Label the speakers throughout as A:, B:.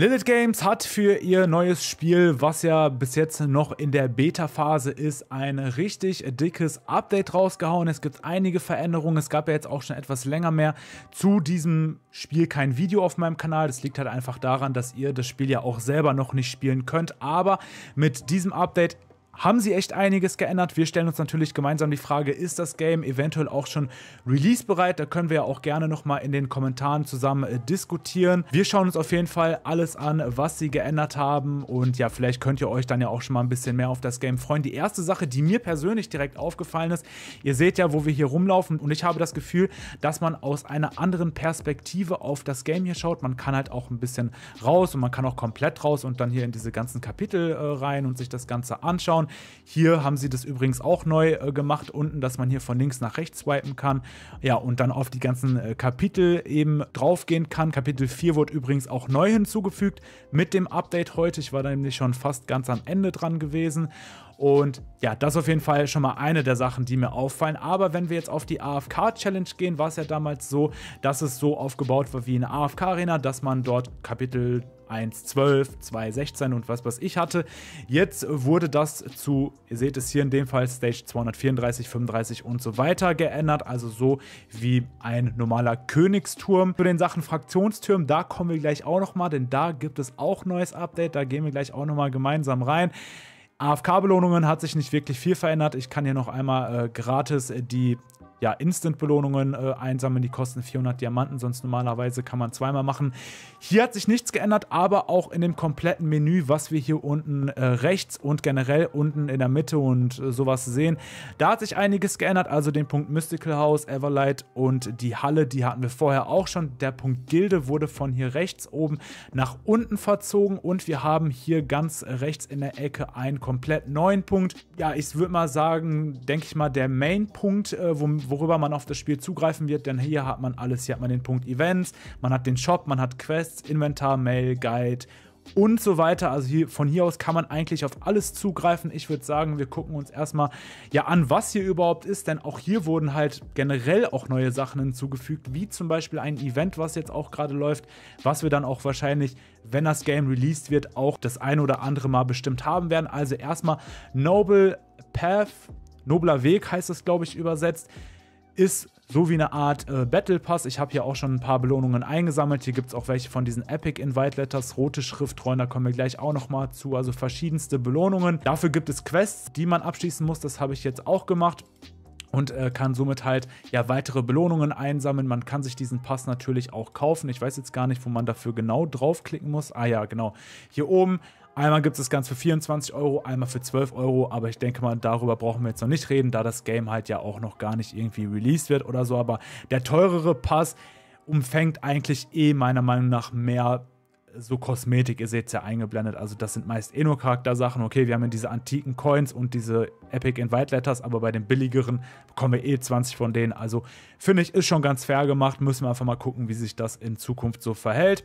A: Lilith Games hat für ihr neues Spiel, was ja bis jetzt noch in der Beta-Phase ist, ein richtig dickes Update rausgehauen. Es gibt einige Veränderungen. Es gab ja jetzt auch schon etwas länger mehr zu diesem Spiel kein Video auf meinem Kanal. Das liegt halt einfach daran, dass ihr das Spiel ja auch selber noch nicht spielen könnt. Aber mit diesem Update haben sie echt einiges geändert. Wir stellen uns natürlich gemeinsam die Frage, ist das Game eventuell auch schon releasebereit? Da können wir ja auch gerne nochmal in den Kommentaren zusammen äh, diskutieren. Wir schauen uns auf jeden Fall alles an, was sie geändert haben und ja, vielleicht könnt ihr euch dann ja auch schon mal ein bisschen mehr auf das Game freuen. Die erste Sache, die mir persönlich direkt aufgefallen ist, ihr seht ja, wo wir hier rumlaufen und ich habe das Gefühl, dass man aus einer anderen Perspektive auf das Game hier schaut. Man kann halt auch ein bisschen raus und man kann auch komplett raus und dann hier in diese ganzen Kapitel äh, rein und sich das Ganze anschauen. Hier haben sie das übrigens auch neu äh, gemacht, unten, dass man hier von links nach rechts swipen kann. Ja, und dann auf die ganzen äh, Kapitel eben draufgehen kann. Kapitel 4 wurde übrigens auch neu hinzugefügt mit dem Update heute. Ich war da nämlich schon fast ganz am Ende dran gewesen. Und ja, das auf jeden Fall schon mal eine der Sachen, die mir auffallen. Aber wenn wir jetzt auf die AFK-Challenge gehen, war es ja damals so, dass es so aufgebaut war wie eine AFK-Arena, dass man dort Kapitel 1.12, 2.16 und was was ich hatte. Jetzt wurde das zu, ihr seht es hier in dem Fall, Stage 234, 35 und so weiter geändert. Also so wie ein normaler Königsturm. Zu den Sachen Fraktionstürmen, da kommen wir gleich auch nochmal, denn da gibt es auch neues Update. Da gehen wir gleich auch nochmal gemeinsam rein. AFK-Belohnungen hat sich nicht wirklich viel verändert. Ich kann hier noch einmal äh, gratis die ja, Instant-Belohnungen äh, einsammeln. Die kosten 400 Diamanten, sonst normalerweise kann man zweimal machen. Hier hat sich nichts geändert, aber auch in dem kompletten Menü, was wir hier unten äh, rechts und generell unten in der Mitte und äh, sowas sehen, da hat sich einiges geändert. Also den Punkt Mystical House, Everlight und die Halle, die hatten wir vorher auch schon. Der Punkt Gilde wurde von hier rechts oben nach unten verzogen und wir haben hier ganz rechts in der Ecke einen komplett neuen Punkt. Ja, ich würde mal sagen, denke ich mal, der Main-Punkt, äh, wo worüber man auf das Spiel zugreifen wird, denn hier hat man alles. Hier hat man den Punkt Events, man hat den Shop, man hat Quests, Inventar, Mail, Guide und so weiter. Also hier, von hier aus kann man eigentlich auf alles zugreifen. Ich würde sagen, wir gucken uns erstmal ja an, was hier überhaupt ist, denn auch hier wurden halt generell auch neue Sachen hinzugefügt, wie zum Beispiel ein Event, was jetzt auch gerade läuft, was wir dann auch wahrscheinlich, wenn das Game released wird, auch das ein oder andere Mal bestimmt haben werden. Also erstmal Noble Path, Nobler Weg heißt das, glaube ich, übersetzt ist so wie eine Art äh, Battle Pass. Ich habe hier auch schon ein paar Belohnungen eingesammelt. Hier gibt es auch welche von diesen Epic Invite Letters, rote Schriftrollen, da kommen wir gleich auch nochmal zu. Also verschiedenste Belohnungen. Dafür gibt es Quests, die man abschließen muss. Das habe ich jetzt auch gemacht und äh, kann somit halt ja weitere Belohnungen einsammeln. Man kann sich diesen Pass natürlich auch kaufen. Ich weiß jetzt gar nicht, wo man dafür genau draufklicken muss. Ah ja, genau. Hier oben Einmal gibt es das Ganze für 24 Euro, einmal für 12 Euro, aber ich denke mal, darüber brauchen wir jetzt noch nicht reden, da das Game halt ja auch noch gar nicht irgendwie released wird oder so. Aber der teurere Pass umfängt eigentlich eh meiner Meinung nach mehr so Kosmetik, ihr seht es ja eingeblendet. Also das sind meist eh nur Charaktersachen. Okay, wir haben ja diese antiken Coins und diese Epic Invite Letters, aber bei den billigeren bekommen wir eh 20 von denen. Also finde ich, ist schon ganz fair gemacht. Müssen wir einfach mal gucken, wie sich das in Zukunft so verhält.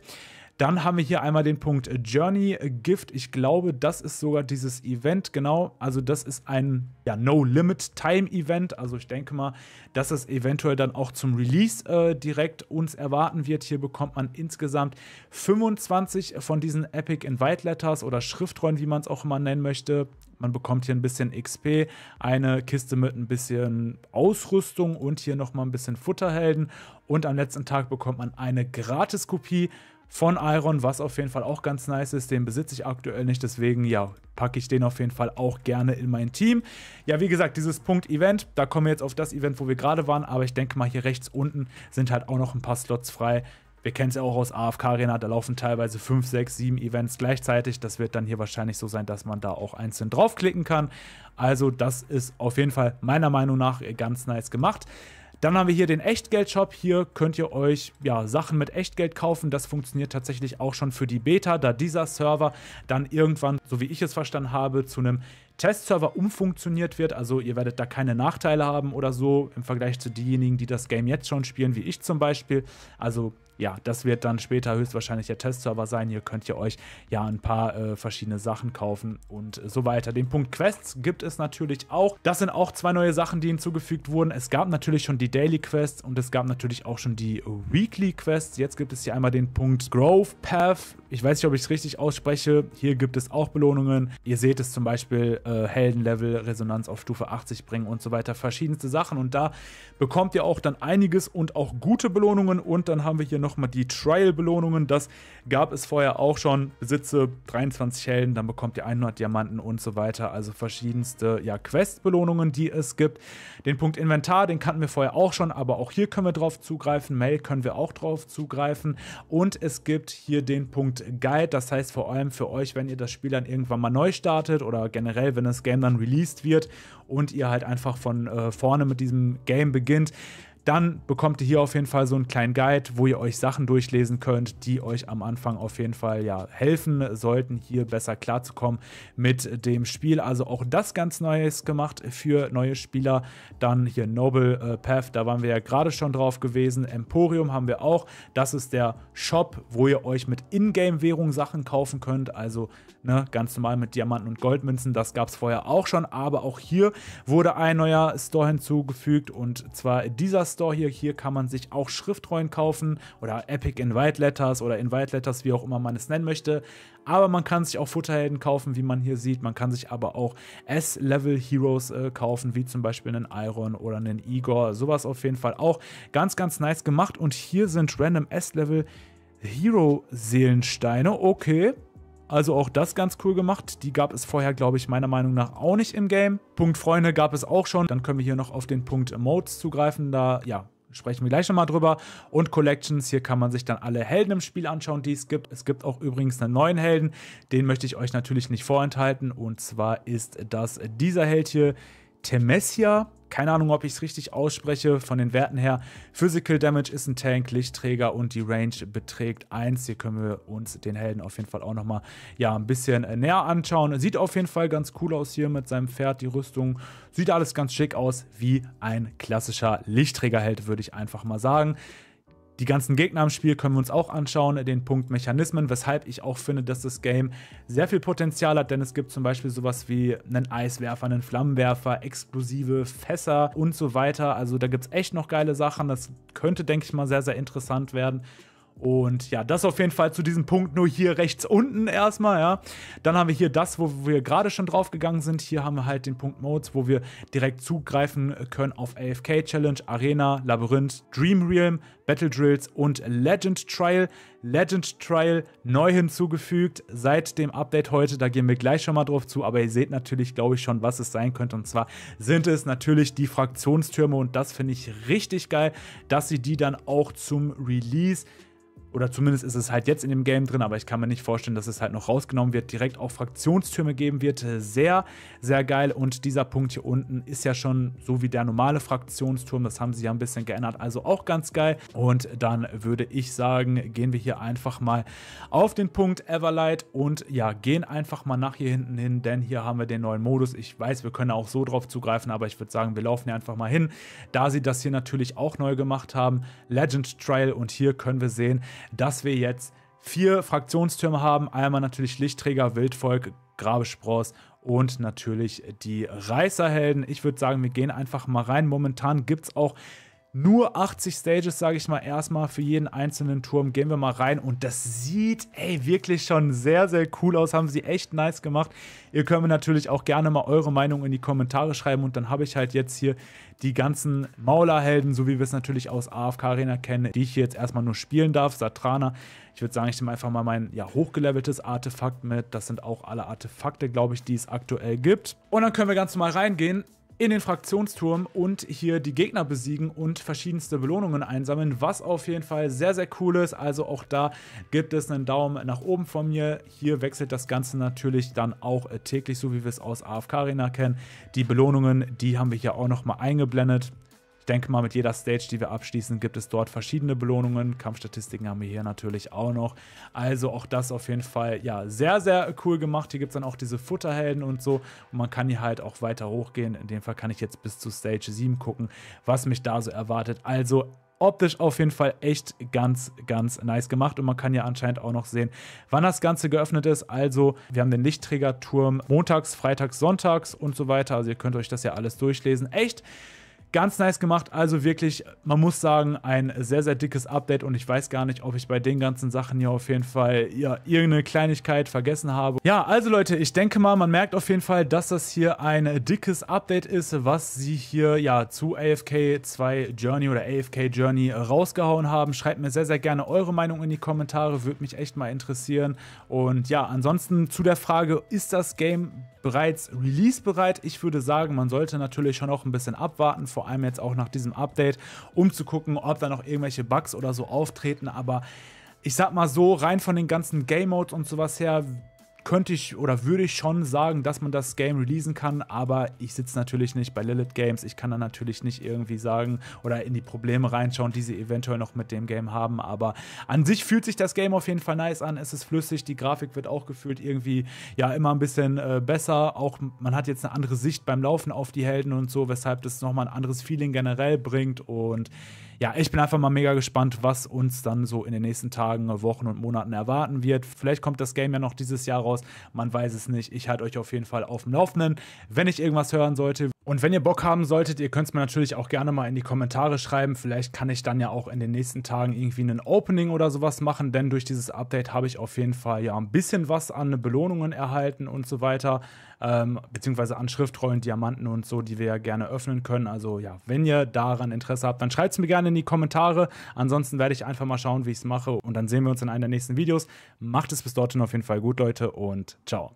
A: Dann haben wir hier einmal den Punkt Journey Gift. Ich glaube, das ist sogar dieses Event, genau. Also das ist ein ja, No-Limit-Time-Event. Also ich denke mal, dass es eventuell dann auch zum Release äh, direkt uns erwarten wird. Hier bekommt man insgesamt 25 von diesen Epic Invite Letters oder Schriftrollen, wie man es auch immer nennen möchte. Man bekommt hier ein bisschen XP, eine Kiste mit ein bisschen Ausrüstung und hier nochmal ein bisschen Futterhelden. Und am letzten Tag bekommt man eine Gratiskopie von Iron, was auf jeden Fall auch ganz nice ist. Den besitze ich aktuell nicht, deswegen ja, packe ich den auf jeden Fall auch gerne in mein Team. Ja, wie gesagt, dieses Punkt Event, da kommen wir jetzt auf das Event, wo wir gerade waren, aber ich denke mal, hier rechts unten sind halt auch noch ein paar Slots frei. Wir kennen es ja auch aus AFK Arena, da laufen teilweise 5, 6, 7 Events gleichzeitig. Das wird dann hier wahrscheinlich so sein, dass man da auch einzeln draufklicken kann. Also das ist auf jeden Fall meiner Meinung nach ganz nice gemacht. Dann haben wir hier den Echtgeld-Shop. Hier könnt ihr euch ja, Sachen mit Echtgeld kaufen. Das funktioniert tatsächlich auch schon für die Beta, da dieser Server dann irgendwann, so wie ich es verstanden habe, zu einem Testserver umfunktioniert wird. Also ihr werdet da keine Nachteile haben oder so im Vergleich zu denjenigen, die das Game jetzt schon spielen, wie ich zum Beispiel. Also ja, das wird dann später höchstwahrscheinlich der Testserver sein. Hier könnt ihr euch ja ein paar äh, verschiedene Sachen kaufen und äh, so weiter. Den Punkt Quests gibt es natürlich auch. Das sind auch zwei neue Sachen, die hinzugefügt wurden. Es gab natürlich schon die Daily Quests und es gab natürlich auch schon die Weekly Quests. Jetzt gibt es hier einmal den Punkt Growth Path. Ich weiß nicht, ob ich es richtig ausspreche. Hier gibt es auch Belohnungen. Ihr seht es zum Beispiel äh, Heldenlevel, Resonanz auf Stufe 80 bringen und so weiter. Verschiedenste Sachen. Und da bekommt ihr auch dann einiges und auch gute Belohnungen. Und dann haben wir hier nochmal die Trial-Belohnungen. Das gab es vorher auch schon. Besitze 23 Helden, dann bekommt ihr 100 Diamanten und so weiter. Also verschiedenste ja, Quest-Belohnungen, die es gibt. Den Punkt Inventar, den kannten wir vorher auch schon, aber auch hier können wir drauf zugreifen. Mail können wir auch drauf zugreifen. Und es gibt hier den Punkt Guide. Das heißt vor allem für euch, wenn ihr das Spiel dann irgendwann mal neu startet oder generell, wenn das Game dann released wird und ihr halt einfach von äh, vorne mit diesem Game beginnt dann bekommt ihr hier auf jeden Fall so einen kleinen Guide, wo ihr euch Sachen durchlesen könnt, die euch am Anfang auf jeden Fall ja helfen sollten, hier besser klarzukommen mit dem Spiel. Also auch das ganz Neues gemacht für neue Spieler. Dann hier Noble äh, Path, da waren wir ja gerade schon drauf gewesen. Emporium haben wir auch. Das ist der Shop, wo ihr euch mit Ingame-Währung Sachen kaufen könnt. Also ne, ganz normal mit Diamanten und Goldmünzen. Das gab es vorher auch schon. Aber auch hier wurde ein neuer Store hinzugefügt und zwar dieser Store hier. Hier kann man sich auch Schriftrollen kaufen oder Epic Invite Letters oder Invite Letters, wie auch immer man es nennen möchte. Aber man kann sich auch Futterhelden kaufen, wie man hier sieht. Man kann sich aber auch S-Level Heroes äh, kaufen, wie zum Beispiel einen Iron oder einen Igor. Sowas auf jeden Fall auch ganz, ganz nice gemacht. Und hier sind random S-Level Hero Seelensteine. Okay, also auch das ganz cool gemacht. Die gab es vorher, glaube ich, meiner Meinung nach auch nicht im Game. Punkt Freunde gab es auch schon. Dann können wir hier noch auf den Punkt Emotes zugreifen. Da, ja, sprechen wir gleich nochmal drüber. Und Collections, hier kann man sich dann alle Helden im Spiel anschauen, die es gibt. Es gibt auch übrigens einen neuen Helden, den möchte ich euch natürlich nicht vorenthalten. Und zwar ist das dieser Held hier, Temesia keine Ahnung, ob ich es richtig ausspreche, von den Werten her. Physical Damage ist ein Tank, Lichtträger und die Range beträgt 1. Hier können wir uns den Helden auf jeden Fall auch nochmal ja, ein bisschen äh, näher anschauen. Sieht auf jeden Fall ganz cool aus hier mit seinem Pferd, die Rüstung. Sieht alles ganz schick aus, wie ein klassischer Lichtträgerheld, würde ich einfach mal sagen. Die ganzen Gegner im Spiel können wir uns auch anschauen, den Punkt Mechanismen, weshalb ich auch finde, dass das Game sehr viel Potenzial hat, denn es gibt zum Beispiel sowas wie einen Eiswerfer, einen Flammenwerfer, explosive Fässer und so weiter. Also da gibt es echt noch geile Sachen. Das könnte, denke ich mal, sehr, sehr interessant werden. Und ja, das auf jeden Fall zu diesem Punkt nur hier rechts unten erstmal, ja. Dann haben wir hier das, wo wir gerade schon drauf gegangen sind. Hier haben wir halt den Punkt Modes, wo wir direkt zugreifen können auf AFK Challenge, Arena, Labyrinth, Dream Realm, Battle Drills und Legend Trial. Legend Trial neu hinzugefügt seit dem Update heute. Da gehen wir gleich schon mal drauf zu, aber ihr seht natürlich, glaube ich, schon, was es sein könnte. Und zwar sind es natürlich die Fraktionstürme und das finde ich richtig geil, dass sie die dann auch zum Release oder zumindest ist es halt jetzt in dem Game drin, aber ich kann mir nicht vorstellen, dass es halt noch rausgenommen wird, direkt auch Fraktionstürme geben wird. Sehr, sehr geil. Und dieser Punkt hier unten ist ja schon so wie der normale Fraktionsturm. Das haben sie ja ein bisschen geändert, also auch ganz geil. Und dann würde ich sagen, gehen wir hier einfach mal auf den Punkt Everlight und ja, gehen einfach mal nach hier hinten hin, denn hier haben wir den neuen Modus. Ich weiß, wir können auch so drauf zugreifen, aber ich würde sagen, wir laufen hier einfach mal hin. Da sie das hier natürlich auch neu gemacht haben, Legend Trial und hier können wir sehen, dass wir jetzt vier Fraktionstürme haben. Einmal natürlich Lichtträger, Wildvolk, Grabespross und natürlich die Reißerhelden. Ich würde sagen, wir gehen einfach mal rein. Momentan gibt es auch nur 80 Stages, sage ich mal, erstmal für jeden einzelnen Turm. Gehen wir mal rein und das sieht, ey, wirklich schon sehr, sehr cool aus. Haben sie echt nice gemacht. Ihr könnt mir natürlich auch gerne mal eure Meinung in die Kommentare schreiben und dann habe ich halt jetzt hier die ganzen Maulerhelden, so wie wir es natürlich aus AFK Arena kennen, die ich hier jetzt erstmal nur spielen darf. Satrana, ich würde sagen, ich nehme einfach mal mein ja, hochgeleveltes Artefakt mit. Das sind auch alle Artefakte, glaube ich, die es aktuell gibt. Und dann können wir ganz normal reingehen in den Fraktionsturm und hier die Gegner besiegen und verschiedenste Belohnungen einsammeln, was auf jeden Fall sehr, sehr cool ist. Also auch da gibt es einen Daumen nach oben von mir. Hier wechselt das Ganze natürlich dann auch äh, täglich, so wie wir es aus AFK Arena kennen. Die Belohnungen, die haben wir hier auch nochmal eingeblendet. Ich denke mal, mit jeder Stage, die wir abschließen, gibt es dort verschiedene Belohnungen. Kampfstatistiken haben wir hier natürlich auch noch. Also auch das auf jeden Fall, ja, sehr, sehr cool gemacht. Hier gibt es dann auch diese Futterhelden und so. Und man kann hier halt auch weiter hochgehen. In dem Fall kann ich jetzt bis zu Stage 7 gucken, was mich da so erwartet. Also optisch auf jeden Fall echt ganz, ganz nice gemacht. Und man kann ja anscheinend auch noch sehen, wann das Ganze geöffnet ist. Also, wir haben den Lichtträgerturm montags, freitags, sonntags und so weiter. Also, ihr könnt euch das ja alles durchlesen. Echt Ganz nice gemacht, also wirklich, man muss sagen, ein sehr, sehr dickes Update und ich weiß gar nicht, ob ich bei den ganzen Sachen hier auf jeden Fall ja, irgendeine Kleinigkeit vergessen habe. Ja, also Leute, ich denke mal, man merkt auf jeden Fall, dass das hier ein dickes Update ist, was sie hier ja zu AFK 2 Journey oder AFK Journey rausgehauen haben. Schreibt mir sehr, sehr gerne eure Meinung in die Kommentare, würde mich echt mal interessieren. Und ja, ansonsten zu der Frage, ist das Game bereits releasebereit. Ich würde sagen, man sollte natürlich schon noch ein bisschen abwarten, vor allem jetzt auch nach diesem Update, um zu gucken, ob da noch irgendwelche Bugs oder so auftreten. Aber ich sag mal so, rein von den ganzen Game Modes und sowas her, könnte ich oder würde ich schon sagen, dass man das Game releasen kann, aber ich sitze natürlich nicht bei Lilith Games. Ich kann da natürlich nicht irgendwie sagen oder in die Probleme reinschauen, die sie eventuell noch mit dem Game haben. Aber an sich fühlt sich das Game auf jeden Fall nice an. Es ist flüssig, die Grafik wird auch gefühlt irgendwie ja immer ein bisschen äh, besser. Auch man hat jetzt eine andere Sicht beim Laufen auf die Helden und so, weshalb das nochmal ein anderes Feeling generell bringt und ja, ich bin einfach mal mega gespannt, was uns dann so in den nächsten Tagen, Wochen und Monaten erwarten wird. Vielleicht kommt das Game ja noch dieses Jahr raus. Man weiß es nicht. Ich halte euch auf jeden Fall auf dem Laufenden. Wenn ich irgendwas hören sollte, und wenn ihr Bock haben solltet, ihr könnt es mir natürlich auch gerne mal in die Kommentare schreiben. Vielleicht kann ich dann ja auch in den nächsten Tagen irgendwie ein Opening oder sowas machen, denn durch dieses Update habe ich auf jeden Fall ja ein bisschen was an Belohnungen erhalten und so weiter. Ähm, beziehungsweise an schriftrollen, Diamanten und so, die wir ja gerne öffnen können. Also ja, wenn ihr daran Interesse habt, dann schreibt es mir gerne in die Kommentare. Ansonsten werde ich einfach mal schauen, wie ich es mache. Und dann sehen wir uns in einem der nächsten Videos. Macht es bis dorthin auf jeden Fall gut, Leute, und ciao.